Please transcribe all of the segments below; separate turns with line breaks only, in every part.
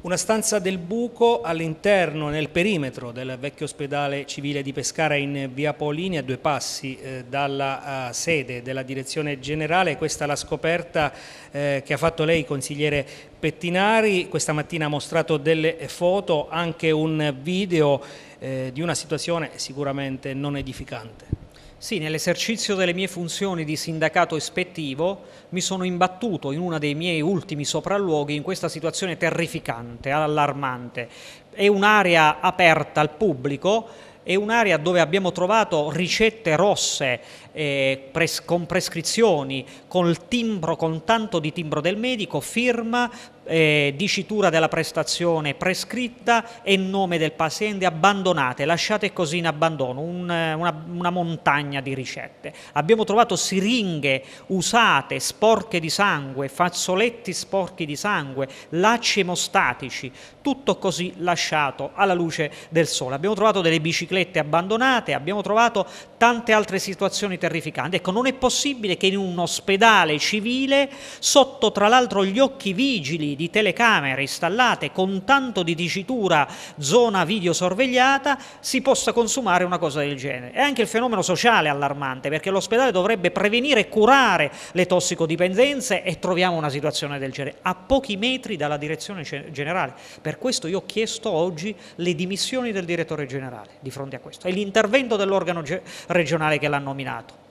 Una stanza del buco all'interno, nel perimetro del vecchio ospedale civile di Pescara in via Polini, a due passi eh, dalla uh, sede della direzione generale. Questa è la scoperta eh, che ha fatto lei, consigliere Pettinari. Questa mattina ha mostrato delle foto, anche un video eh, di una situazione sicuramente non edificante. Sì, nell'esercizio delle mie funzioni di sindacato
ispettivo mi sono imbattuto in uno dei miei ultimi sopralluoghi in questa situazione terrificante, allarmante. È un'area aperta al pubblico, è un'area dove abbiamo trovato ricette rosse eh, pres con prescrizioni, col timbro, con tanto di timbro del medico, firma eh, dicitura della prestazione prescritta e nome del paziente, abbandonate, lasciate così in abbandono, un, eh, una, una montagna di ricette. Abbiamo trovato siringhe usate, sporche di sangue, fazzoletti sporchi di sangue, lacci emostatici, tutto così lasciato alla luce del sole. Abbiamo trovato delle biciclette abbandonate, abbiamo trovato tante altre situazioni terrificanti. Ecco, non è possibile che in un ospedale civile, sotto tra l'altro gli occhi vigili di telecamere installate con tanto di dicitura zona videosorvegliata si possa consumare una cosa del genere. È anche il fenomeno sociale allarmante perché l'ospedale dovrebbe prevenire e curare le tossicodipendenze e troviamo una situazione del genere a pochi metri dalla direzione generale. Per questo io ho chiesto oggi le dimissioni del direttore generale di fronte a questo e l'intervento dell'organo regionale che l'ha nominato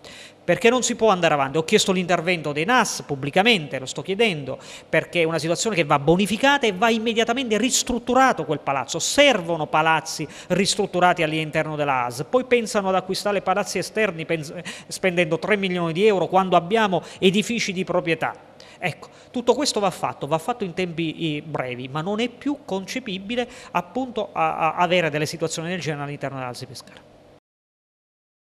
perché non si può andare avanti. Ho chiesto l'intervento dei NAS pubblicamente, lo sto chiedendo, perché è una situazione che va bonificata e va immediatamente ristrutturato quel palazzo. Servono palazzi ristrutturati all'interno della AS, poi pensano ad acquistare palazzi esterni spendendo 3 milioni di euro quando abbiamo edifici di proprietà. Ecco, tutto questo va fatto, va fatto in tempi brevi, ma non è più concepibile appunto avere delle situazioni del genere all'interno dell'Alsi Pescara.